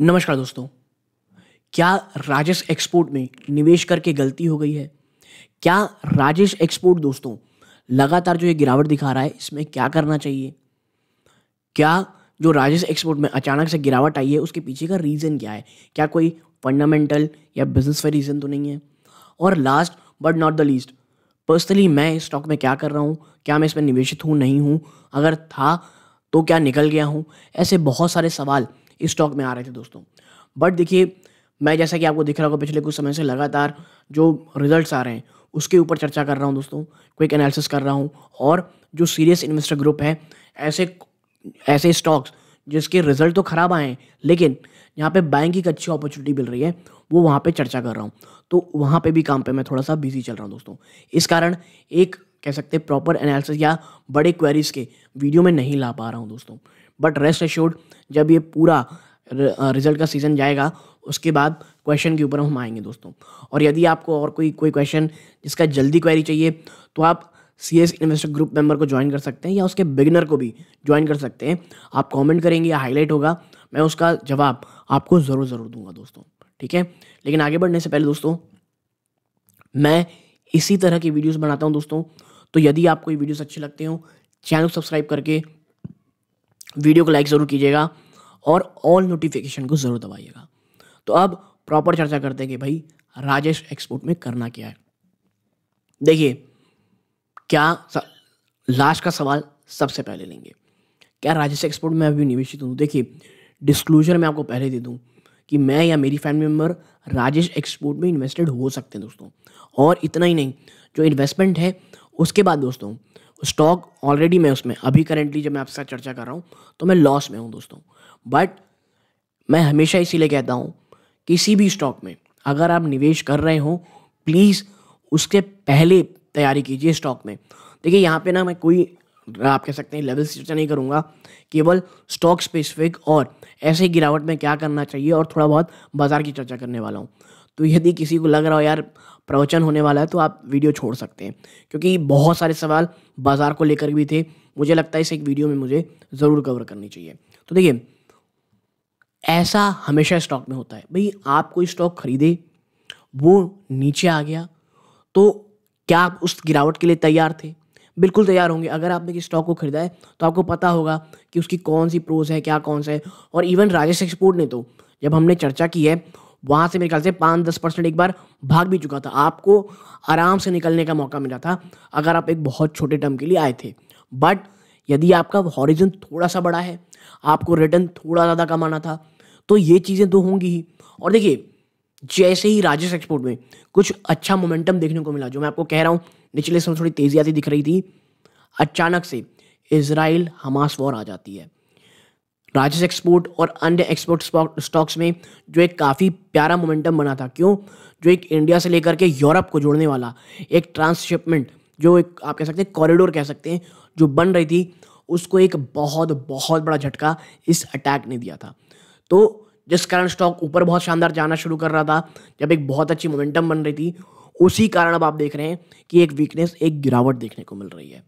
नमस्कार दोस्तों क्या राजेश एक्सपोर्ट में निवेश करके गलती हो गई है क्या राजेश एक्सपोर्ट दोस्तों लगातार जो ये गिरावट दिखा रहा है इसमें क्या करना चाहिए क्या जो राजेश एक्सपोर्ट में अचानक से गिरावट आई है उसके पीछे का रीज़न क्या है क्या कोई फंडामेंटल या बिजनेस का रीज़न तो नहीं है और last but not the least personally मैं इस स्टॉक में क्या कर रहा हूँ क्या मैं इसमें निवेशित हूँ नहीं हूँ अगर था तो क्या निकल गया हूँ ऐसे बहुत सारे सवाल स्टॉक में आ रहे थे दोस्तों बट देखिए मैं जैसा कि आपको दिख रहा होगा पिछले कुछ समय से लगातार जो रिजल्ट्स आ रहे हैं उसके ऊपर चर्चा कर रहा हूँ दोस्तों क्विक एनालिसिस कर रहा हूँ और जो सीरियस इन्वेस्टर ग्रुप है ऐसे ऐसे स्टॉक्स जिसके रिजल्ट तो खराब आए हैं लेकिन यहाँ पे बैंक की एक अच्छी अपॉर्चुनिटी मिल रही है वो वहाँ पे चर्चा कर रहा हूँ तो वहाँ पे भी काम पे मैं थोड़ा सा बिजी चल रहा हूँ दोस्तों इस कारण एक कह सकते प्रॉपर एनालिसिस या बड़े क्वेरीज के वीडियो में नहीं ला पा रहा हूँ दोस्तों बट रेस्ट एश्योर्ड जब ये पूरा रिजल्ट का सीज़न जाएगा उसके बाद क्वेश्चन के ऊपर हम आएंगे दोस्तों और यदि आपको और कोई कोई क्वेश्चन जिसका जल्दी क्वेरी चाहिए तो आप C S investor group member को ज्वाइन कर सकते हैं या उसके बिगनर को भी ज्वाइन कर सकते हैं आप कमेंट करेंगे या हाईलाइट होगा मैं उसका जवाब आपको ज़रूर ज़रूर दूंगा दोस्तों ठीक है लेकिन आगे बढ़ने से पहले दोस्तों मैं इसी तरह की वीडियोस बनाता हूं दोस्तों तो यदि आपको ये वीडियोस अच्छे लगते हो चैनल सब्सक्राइब करके वीडियो को लाइक ज़रूर कीजिएगा और ऑल नोटिफिकेशन को ज़रूर दबाइएगा तो अब प्रॉपर चर्चा करते हैं कि भाई राजेश एक्सपोर्ट में करना क्या है देखिए क्या लास्ट का सवाल सबसे पहले लेंगे क्या राजेश एक्सपोर्ट में अभी निवेशित हूँ देखिए डिस्क्लोजर मैं आपको पहले दे दूँ कि मैं या मेरी फैमिली मेम्बर राजेश एक्सपोर्ट में इन्वेस्टेड हो सकते हैं दोस्तों और इतना ही नहीं जो इन्वेस्टमेंट है उसके बाद दोस्तों स्टॉक ऑलरेडी मैं उसमें अभी करेंटली जब मैं आपके साथ चर्चा कर रहा हूँ तो मैं लॉस में हूँ दोस्तों बट मैं हमेशा इसीलिए कहता हूँ किसी भी स्टॉक में अगर आप निवेश कर रहे हो प्लीज़ उसके पहले तैयारी कीजिए स्टॉक में देखिए यहाँ पे ना मैं कोई आप कह सकते हैं लेवल से चर्चा नहीं करूँगा केवल स्टॉक स्पेसिफिक और ऐसे गिरावट में क्या करना चाहिए और थोड़ा बहुत बाजार की चर्चा करने वाला हूँ तो यदि किसी को लग रहा हो यार प्रवचन होने वाला है तो आप वीडियो छोड़ सकते हैं क्योंकि बहुत सारे सवाल बाजार को लेकर भी थे मुझे लगता है इस एक वीडियो में मुझे ज़रूर कवर करनी चाहिए तो देखिए ऐसा हमेशा स्टॉक में होता है भाई आप कोई स्टॉक खरीदे वो नीचे आ गया तो क्या आप उस गिरावट के लिए तैयार थे बिल्कुल तैयार होंगे अगर आपने किसी स्टॉक को खरीदा है तो आपको पता होगा कि उसकी कौन सी प्रोज है क्या कौन सा है और इवन राजेश एक्सपोर्ट ने तो जब हमने चर्चा की है वहाँ से मेरे ख्याल से पाँच दस परसेंट एक बार भाग भी चुका था आपको आराम से निकलने का मौका मिला था अगर आप एक बहुत छोटे टर्म के लिए आए थे बट यदि आपका हॉरिजन थोड़ा सा बड़ा है आपको रिटर्न थोड़ा ज़्यादा कमाना था तो ये चीज़ें तो होंगी ही और देखिए जैसे ही राजेश एक्सपोर्ट में कुछ अच्छा मोमेंटम देखने को मिला जो मैं आपको कह रहा हूँ निचले समय थोड़ी तेजी आती दिख रही थी अचानक से इसराइल हमास वॉर आ जाती है राजस एक्सपोर्ट और अन्य एक्सपोर्ट स्टॉक्स में जो एक काफ़ी प्यारा मोमेंटम बना था क्यों जो एक इंडिया से लेकर के यूरोप को जोड़ने वाला एक ट्रांसशिपमेंट जो एक आप कह सकते हैं कॉरिडोर कह सकते हैं जो बन रही थी उसको एक बहुत बहुत बड़ा झटका इस अटैक ने दिया था तो जिस कारण स्टॉक ऊपर बहुत शानदार जाना शुरू कर रहा था जब एक बहुत अच्छी मोमेंटम बन रही थी उसी कारण अब आप देख रहे हैं कि एक वीकनेस एक गिरावट देखने को मिल रही है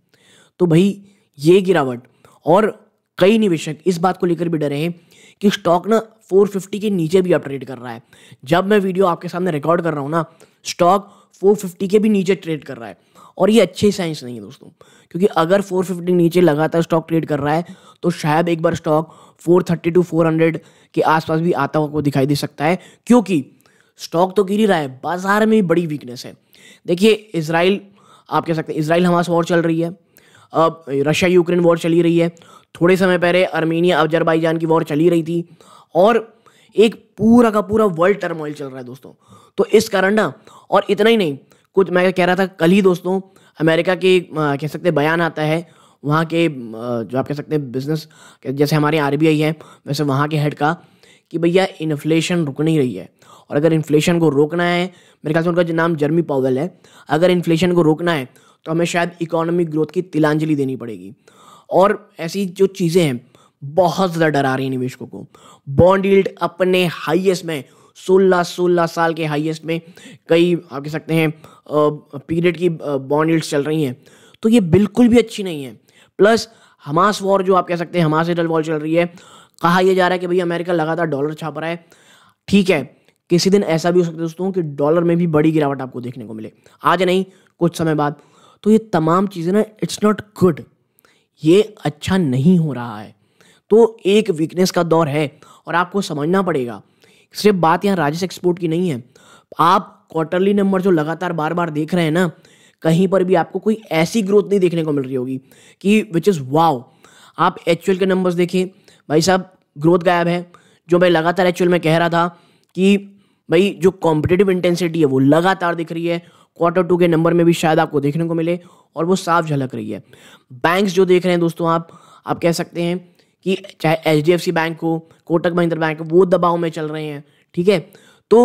तो भाई ये गिरावट और कई निवेशक इस बात को लेकर भी डरे हैं कि स्टॉक ना 450 के नीचे भी अपट्रेड कर रहा है जब मैं वीडियो आपके सामने रिकॉर्ड कर रहा हूँ ना स्टॉक 450 के भी नीचे ट्रेड कर रहा है और ये अच्छे साइंस नहीं है दोस्तों क्योंकि अगर 450 नीचे लगातार स्टॉक ट्रेड कर रहा है तो शायद एक बार स्टॉक 430 टू 400 के आसपास भी आता हुआ दिखाई दे सकता है क्योंकि स्टॉक तो गिर ही रहा है बाजार में भी बड़ी वीकनेस है देखिए इसराइल आप कह सकते हैं इसराइल हमास वॉर चल रही है अब रशिया यूक्रेन वॉर चली रही है थोड़े समय पहले अर्मेनिया अफजरबाईजान की वॉर चली रही थी और एक पूरा का पूरा वर्ल्ड टर्मोइल चल रहा है दोस्तों तो इस कारण ना और इतना ही नहीं कुछ मैं कह रहा था कल ही दोस्तों अमेरिका के कह सकते बयान आता है वहाँ के जो आप कह सकते हैं बिजनेस जैसे हमारे आर है वैसे वहाँ के हेड का कि भैया इन्फ्लेशन रुक नहीं रही है और अगर इन्फ्लेशन को रोकना है मेरे ख्याल से उनका जो नाम जर्मी पावल है अगर इन्फ्लेशन को रोकना है तो हमें शायद इकोनॉमिक ग्रोथ की तिलांजलि देनी पड़ेगी और ऐसी जो चीज़ें हैं बहुत ज़्यादा डरा रही है निवेशकों को बॉन्ड यील्ड अपने हाइएस्ट में सोलह सोलह साल के हाइएस्ट में कई आप कह सकते हैं पीरियड की बॉन्ड यील्ड चल रही हैं तो ये बिल्कुल भी अच्छी नहीं है प्लस हमास वॉर जो आप कह सकते हैं हमास वॉर चल रही है कहा यह जा रहा है कि भाई अमेरिका लगातार डॉलर छाप रहा है ठीक है किसी दिन ऐसा भी हो सकता है दोस्तों कि डॉलर में भी बड़ी गिरावट आपको देखने को मिले आज नहीं कुछ समय बाद तो ये तमाम चीज़ें ना इट्स नॉट गुड ये अच्छा नहीं हो रहा है तो एक वीकनेस का दौर है और आपको समझना पड़ेगा सिर्फ बात यहाँ राजेश एक्सपोर्ट की नहीं है आप क्वार्टरली नंबर जो लगातार बार बार देख रहे हैं ना कहीं पर भी आपको कोई ऐसी ग्रोथ नहीं देखने को मिल रही होगी कि विच इज़ वाव आप एक्चुअल के नंबर्स देखें भाई साहब ग्रोथ गायब है जो मैं लगातार एक्चुअल में कह रहा था कि भाई जो कॉम्पिटेटिव इंटेंसिटी है वो लगातार दिख रही है क्वार्टर टू के नंबर में भी शायद आपको देखने को मिले और वो साफ झलक रही है बैंक्स जो देख रहे हैं दोस्तों आप आप कह सकते हैं कि चाहे H D F C bank हो कोटक महिंद्रा बैंक हो वो दबाव में चल रहे हैं ठीक है तो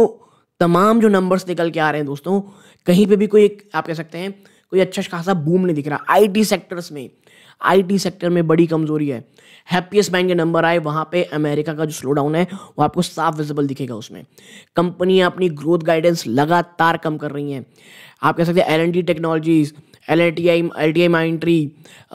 तमाम जो नंबर्स निकल के आ रहे हैं दोस्तों कहीं पे भी कोई एक आप कह सकते हैं कोई अच्छा खासा बूम नहीं दिख रहा आईटी सेक्टर्स में आईटी सेक्टर में बड़ी कमजोरी है हैप्पीएस्ट बैंक के नंबर आए वहाँ पे अमेरिका का जो स्लो डाउन है वो आपको साफ विजिबल दिखेगा उसमें कंपनियाँ अपनी ग्रोथ गाइडेंस लगातार कम कर रही हैं आप कह सकते हैं L N D technologies L L T I L T I Mindtree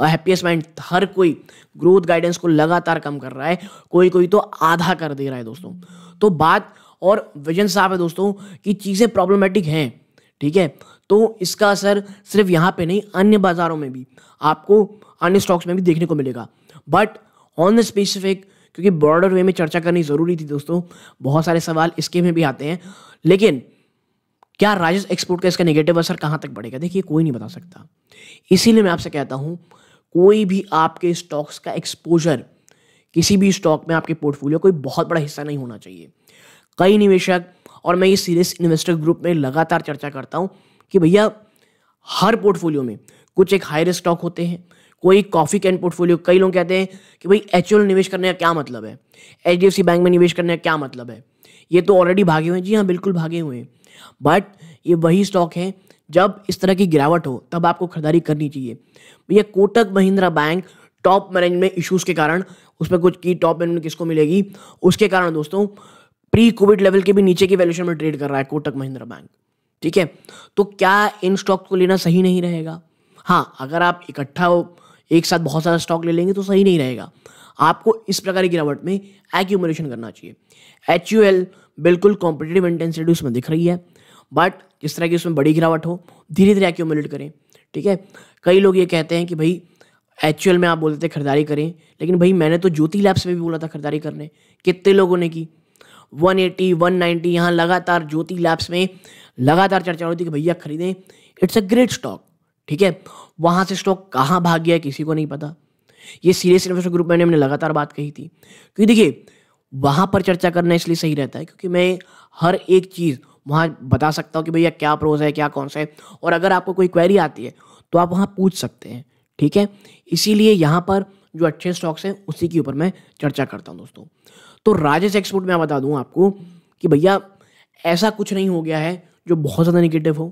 happiest mind हर कोई ग्रोथ गाइडेंस को लगातार कम कर रहा है कोई कोई तो आधा कर दे रहा है दोस्तों तो बात और विजन साफ है दोस्तों कि चीज़ें प्रॉब्लमेटिक हैं ठीक है तो इसका असर सिर्फ यहाँ पे नहीं अन्य बाज़ारों में भी आपको अन्य स्टॉक्स में भी देखने को मिलेगा बट ऑन द स्पेसिफिक क्योंकि बॉर्डर वे में चर्चा करनी ज़रूरी थी दोस्तों बहुत सारे सवाल इसके में भी आते हैं लेकिन क्या राजेश एक्सपोर्ट का इसका नेगेटिव असर कहाँ तक बढ़ेगा देखिए कोई नहीं बता सकता इसीलिए मैं आपसे कहता हूँ कोई भी आपके स्टॉक्स का एक्सपोजर किसी भी स्टॉक में आपके पोर्टफोलियो कोई बहुत बड़ा हिस्सा नहीं होना चाहिए कई निवेशक और मैं ये सीरियस इन्वेस्टर ग्रुप में लगातार चर्चा करता हूँ कि भैया हर पोर्टफोलियो में कुछ एक हाई रिस्क स्टॉक होते हैं कोई कॉफ़ी कैन पोर्टफोलियो कई लोग कहते हैं कि भाई एच निवेश करने का क्या मतलब है एच बैंक में निवेश करने का क्या मतलब है ये तो ऑलरेडी भागे हुए हैं जी हाँ बिल्कुल भागे हुए हैं बट ये वही स्टॉक है जब इस तरह की गिरावट हो तब आपको खरीदारी करनी चाहिए भैया Kotak Mahindra bank top management issues के कारण उसमें कुछ की टॉप मैनेजमेंट किसको मिलेगी उसके कारण दोस्तों प्री कोविड लेवल के भी नीचे की वैल्यूशन में ट्रेड कर रहा है कोटक महिंद्रा बैंक ठीक है तो क्या इन स्टॉक को लेना सही नहीं रहेगा हाँ अगर आप इकट्ठा एक साथ बहुत सारा स्टॉक ले लेंगे तो सही नहीं रहेगा आपको इस प्रकार की गिरावट में एक्यूमोलेशन करना चाहिए एच बिल्कुल कॉम्पिटेटिव इंटेंसिटी उसमें दिख रही है बट जिस तरह की उसमें बड़ी गिरावट हो धीरे धीरे एक्यूमोलेट करें ठीक है कई लोग ये कहते हैं कि भाई एच में आप बोलते थे खरीदारी करें लेकिन भाई मैंने तो ज्योति लैब्स में भी बोला था खरीदारी करने कितने लोगों ने की 180, 190 यहाँ लगातार ज्योति लैब्स में लगातार चर्चा होती कि भैया खरीदें इट्स अ ग्रेट स्टॉक ठीक है वहां से स्टॉक कहाँ भाग गया किसी को नहीं पता ये सीरियस इन्वेस्टर ग्रुप मैंने लगातार बात कही थी क्योंकि देखिए वहां पर चर्चा करना इसलिए सही रहता है क्योंकि मैं हर एक चीज़ वहां बता सकता हूँ कि भैया क्या प्रोज है क्या कौन सा है और अगर आपको कोई क्वेरी आती है तो आप वहाँ पूछ सकते हैं ठीक है इसीलिए यहाँ पर जो अच्छे स्टॉक्स हैं उसी के ऊपर मैं चर्चा करता हूँ दोस्तों तो राजेश एक्सपोर्ट में बता दूं आपको कि भैया ऐसा कुछ नहीं हो गया है जो बहुत ज़्यादा निगेटिव हो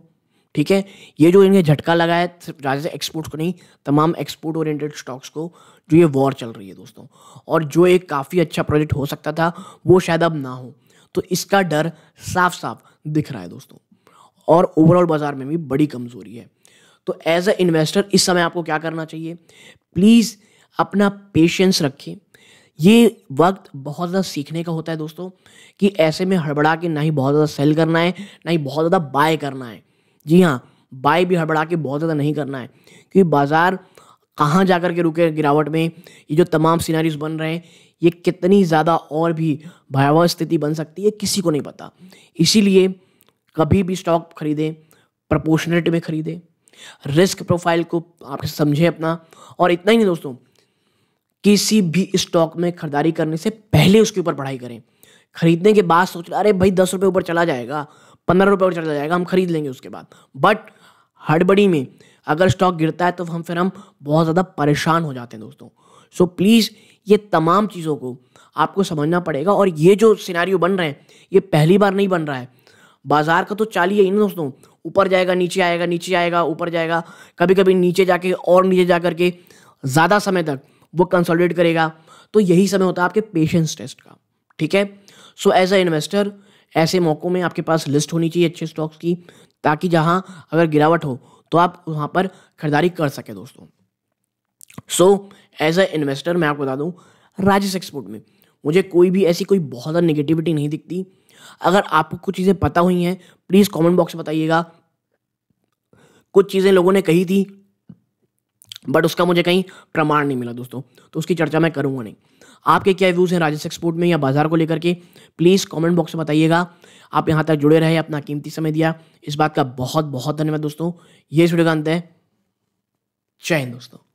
ठीक है ये जो इन्हें झटका लगा है सिर्फ ज़्यादा से एक्सपोर्ट्स को नहीं तमाम एक्सपोर्ट ओरिएंटेड स्टॉक्स को जो ये वॉर चल रही है दोस्तों और जो एक काफ़ी अच्छा प्रोजेक्ट हो सकता था वो शायद अब ना हो तो इसका डर साफ साफ दिख रहा है दोस्तों और ओवरऑल बाज़ार में भी बड़ी कमज़ोरी है तो एज अ इन्वेस्टर इस समय आपको क्या करना चाहिए प्लीज़ अपना पेशेंस रखें ये वक्त बहुत ज़्यादा सीखने का होता है दोस्तों कि ऐसे में हड़बड़ा के ना ही बहुत ज़्यादा सेल करना है ना ही बहुत ज़्यादा बाय करना है जी हाँ बाय भी हड़बड़ा के बहुत ज़्यादा नहीं करना है क्योंकि बाज़ार कहाँ जा कर के रुके गिरावट में ये जो तमाम सीनारीज बन रहे हैं ये कितनी ज़्यादा और भी भयावह स्थिति बन सकती है किसी को नहीं पता इसीलिए कभी भी स्टॉक खरीदें प्रपोर्शनेट में खरीदें रिस्क प्रोफाइल को आप समझें अपना और इतना ही नहीं दोस्तों किसी भी स्टॉक में खरीदारी करने से पहले उसके ऊपर पढ़ाई करें खरीदने के बाद सोच अरे भाई दस रुपये ऊपर चला जाएगा पंद्रह रुपये ऊपर चला जाएगा हम खरीद लेंगे उसके बाद बट हड़बड़ी में अगर स्टॉक गिरता है तो हम फिर हम बहुत ज़्यादा परेशान हो जाते हैं दोस्तों सो so, प्लीज़ ये तमाम चीज़ों को आपको समझना पड़ेगा और ये जो सिनारियो बन रहे हैं ये पहली बार नहीं बन रहा है बाजार का तो चाल ही है ना दोस्तों ऊपर जाएगा नीचे आएगा नीचे आएगा ऊपर जाएगा कभी कभी नीचे जाके और नीचे जा करके ज़्यादा समय तक वो कंसोलिडेट करेगा तो यही समय होता है आपके पेशेंस टेस्ट का ठीक है सो एज अ इन्वेस्टर ऐसे मौक़ों में आपके पास लिस्ट होनी चाहिए अच्छे स्टॉक्स की ताकि जहाँ अगर गिरावट हो तो आप वहाँ पर खरीदारी कर सकें दोस्तों सो एज अ इन्वेस्टर मैं आपको बता दूँ राजेश एक्सपोर्ट में मुझे कोई भी ऐसी कोई बहुत ज़्यादा निगेटिविटी नहीं दिखती अगर आपको कुछ चीज़ें पता हुई हैं प्लीज़ कमेंट बॉक्स में बताइएगा कुछ चीज़ें लोगों ने कही थी बट उसका मुझे कहीं प्रमाण नहीं मिला दोस्तों तो उसकी चर्चा मैं करूंगा नहीं आपके क्या व्यूज़ हैं राजेश एक्सपोर्ट में या बाजार को लेकर के प्लीज़ कमेंट बॉक्स में बताइएगा आप यहाँ तक जुड़े रहे अपना कीमती समय दिया इस बात का बहुत बहुत धन्यवाद दोस्तों ये इस वीडियो का अंत है जय हिंद दोस्तों